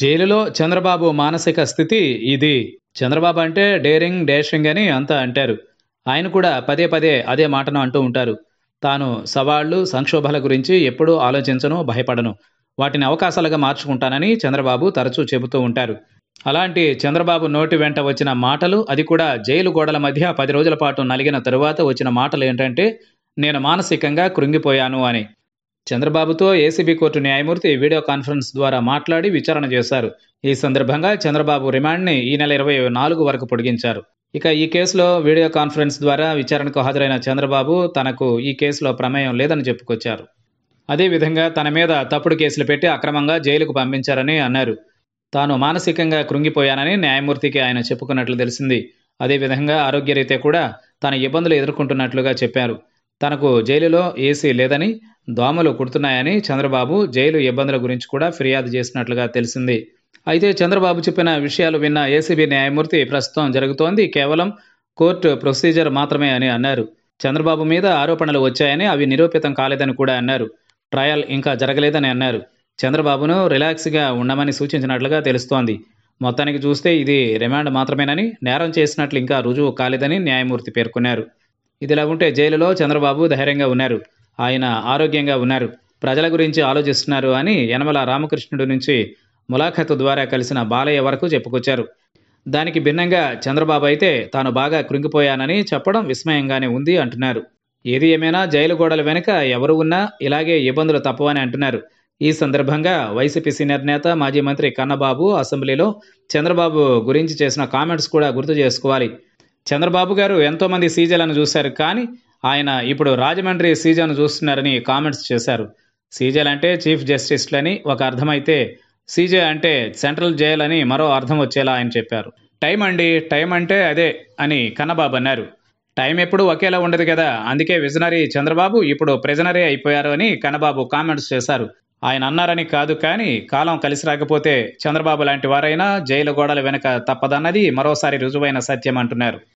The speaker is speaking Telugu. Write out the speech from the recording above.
జైలులో చంద్రబాబు మానసిక స్థితి ఇది చంద్రబాబు అంటే డేరింగ్ డేషింగ్ అని అంతా అంటారు ఆయన కూడా పదే పదే అదే మాటను అంటూ ఉంటారు తాను సవాళ్లు సంక్షోభాల గురించి ఎప్పుడూ ఆలోచించను భయపడను వాటిని అవకాశాలుగా మార్చుకుంటానని చంద్రబాబు తరచూ చెబుతూ ఉంటారు అలాంటి చంద్రబాబు నోటి వెంట వచ్చిన మాటలు అది కూడా జైలు గోడల మధ్య పది రోజుల పాటు నలిగిన తరువాత వచ్చిన మాటలు ఏంటంటే నేను మానసికంగా కృంగిపోయాను అని చంద్రబాబుతో ఏసీబీ కోర్టు న్యాయమూర్తి వీడియో కాన్ఫరెన్స్ ద్వారా మాట్లాడి విచారణ చేశారు ఈ సందర్భంగా చంద్రబాబు రిమాండ్ని ఈ నెల ఇరవై నాలుగు వరకు పొడిగించారు ఇక ఈ కేసులో వీడియో కాన్ఫరెన్స్ ద్వారా విచారణకు హాజరైన చంద్రబాబు తనకు ఈ కేసులో ప్రమేయం లేదని చెప్పుకొచ్చారు అదేవిధంగా తన మీద తప్పుడు కేసులు పెట్టి అక్రమంగా జైలుకు పంపించారని అన్నారు తాను మానసికంగా కృంగిపోయానని న్యాయమూర్తికి ఆయన చెప్పుకున్నట్లు తెలిసింది అదేవిధంగా ఆరోగ్యరీత్యా కూడా తన ఇబ్బందులు ఎదుర్కొంటున్నట్లుగా చెప్పారు తనకు జైలులో ఏసీ లేదని దోమలు కుడుతున్నాయని చంద్రబాబు జైలు ఇబ్బందుల గురించి కూడా ఫిర్యాదు చేసినట్లుగా తెలిసింది అయితే చంద్రబాబు చెప్పిన విషయాలు విన్న ఏసీబీ న్యాయమూర్తి ప్రస్తుతం జరుగుతోంది కేవలం కోర్టు ప్రొసీజర్ మాత్రమే అని అన్నారు చంద్రబాబు మీద ఆరోపణలు వచ్చాయని అవి నిరూపితం కాలేదని కూడా అన్నారు ట్రయల్ ఇంకా జరగలేదని అన్నారు చంద్రబాబును రిలాక్స్గా ఉండమని సూచించినట్లుగా తెలుస్తోంది మొత్తానికి చూస్తే ఇది రిమాండ్ మాత్రమేనని నేరం చేసినట్లు ఇంకా రుజువు కాలేదని న్యాయమూర్తి పేర్కొన్నారు ఇదిలా ఉంటే జైలులో చంద్రబాబు ధైర్యంగా ఉన్నారు ఆయన ఆరోగ్యంగా ఉన్నారు ప్రజల గురించి ఆలోచిస్తున్నారు అని యనమల రామకృష్ణుడి నుంచి ములాఖత్ ద్వారా కలిసిన బాలయ్య వరకు చెప్పుకొచ్చారు దానికి భిన్నంగా చంద్రబాబు అయితే తాను బాగా కృంగిపోయానని చెప్పడం విస్మయంగానే ఉంది అంటున్నారు ఏది ఏమైనా జైలు గోడల వెనుక ఎవరు ఉన్నా ఇలాగే ఇబ్బందులు తప్పవని అంటున్నారు ఈ సందర్భంగా వైసీపీ సీనియర్ నేత మాజీ మంత్రి కన్నబాబు అసెంబ్లీలో చంద్రబాబు గురించి చేసిన కామెంట్స్ కూడా గుర్తు చేసుకోవాలి చంద్రబాబు గారు ఎంతోమంది సీజలను చూశారు కానీ ఆయన ఇప్పుడు రాజమండ్రి సీజన్ చూస్తున్నారని కామెంట్స్ చేశారు సీజల్ అంటే చీఫ్ జస్టిస్లని ఒక అర్థమైతే సీజే అంటే సెంట్రల్ జైల్ అని మరో అర్థం వచ్చేలా ఆయన చెప్పారు టైం అండి టైం అంటే అదే అని కన్నబాబు అన్నారు టైం ఎప్పుడు ఒకేలా ఉండదు కదా అందుకే విజనరీ చంద్రబాబు ఇప్పుడు ప్రెజనరీ అయిపోయారు అని కన్నబాబు కామెంట్స్ చేశారు ఆయన అన్నారని కాదు కానీ కాలం కలిసి రాకపోతే చంద్రబాబు లాంటి వారైనా జైలు గోడల వెనుక తప్పదన్నది మరోసారి రుజువైన సత్యం అంటున్నారు